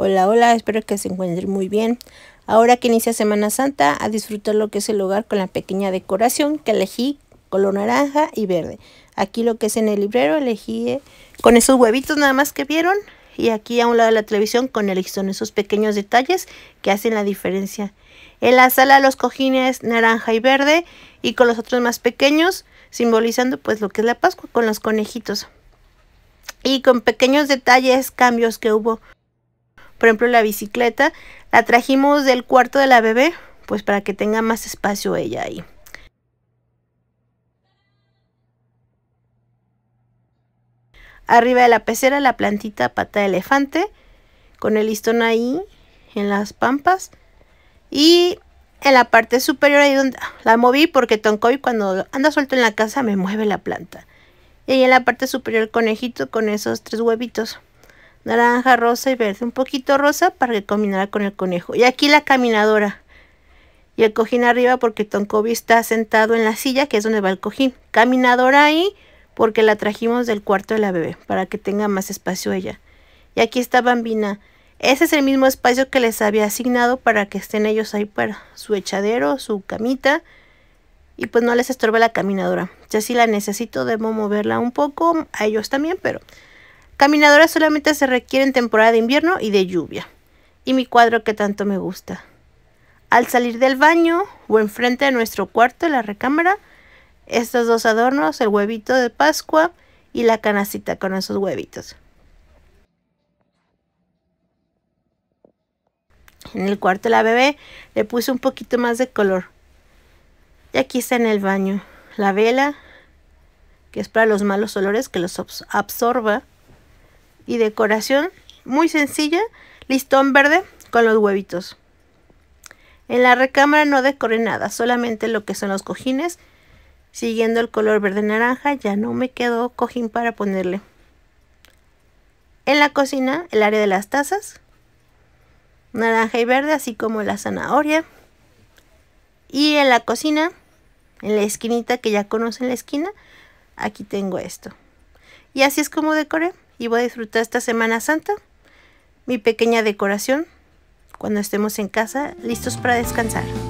Hola, hola, espero que se encuentren muy bien. Ahora que inicia Semana Santa, a disfrutar lo que es el hogar con la pequeña decoración que elegí color naranja y verde. Aquí lo que es en el librero elegí eh, con esos huevitos nada más que vieron y aquí a un lado de la televisión con son esos pequeños detalles que hacen la diferencia. En la sala los cojines naranja y verde y con los otros más pequeños simbolizando pues lo que es la Pascua con los conejitos y con pequeños detalles, cambios que hubo. Por ejemplo, la bicicleta la trajimos del cuarto de la bebé, pues para que tenga más espacio ella ahí. Arriba de la pecera la plantita pata de elefante con el listón ahí en las pampas. Y en la parte superior ahí donde ah, la moví porque Tonkoy cuando anda suelto en la casa me mueve la planta. Y ahí en la parte superior el conejito con esos tres huevitos naranja, rosa y verde. Un poquito rosa para que combinara con el conejo. Y aquí la caminadora. Y el cojín arriba porque Tonkovi está sentado en la silla, que es donde va el cojín. Caminadora ahí porque la trajimos del cuarto de la bebé, para que tenga más espacio ella. Y aquí está Bambina. Ese es el mismo espacio que les había asignado para que estén ellos ahí para su echadero, su camita. Y pues no les estorbe la caminadora. Ya si la necesito, debo moverla un poco. A ellos también, pero Caminadoras solamente se requieren temporada de invierno y de lluvia. Y mi cuadro que tanto me gusta. Al salir del baño o enfrente de nuestro cuarto, la recámara, estos dos adornos, el huevito de Pascua y la canacita con esos huevitos. En el cuarto de la bebé le puse un poquito más de color. Y aquí está en el baño. La vela, que es para los malos olores, que los absorba y decoración muy sencilla, listón verde con los huevitos. En la recámara no decoré nada, solamente lo que son los cojines. Siguiendo el color verde naranja, ya no me quedó cojín para ponerle. En la cocina, el área de las tazas, naranja y verde, así como la zanahoria. Y en la cocina, en la esquinita que ya conocen la esquina, aquí tengo esto. Y así es como decoré y voy a disfrutar esta Semana Santa, mi pequeña decoración, cuando estemos en casa listos para descansar.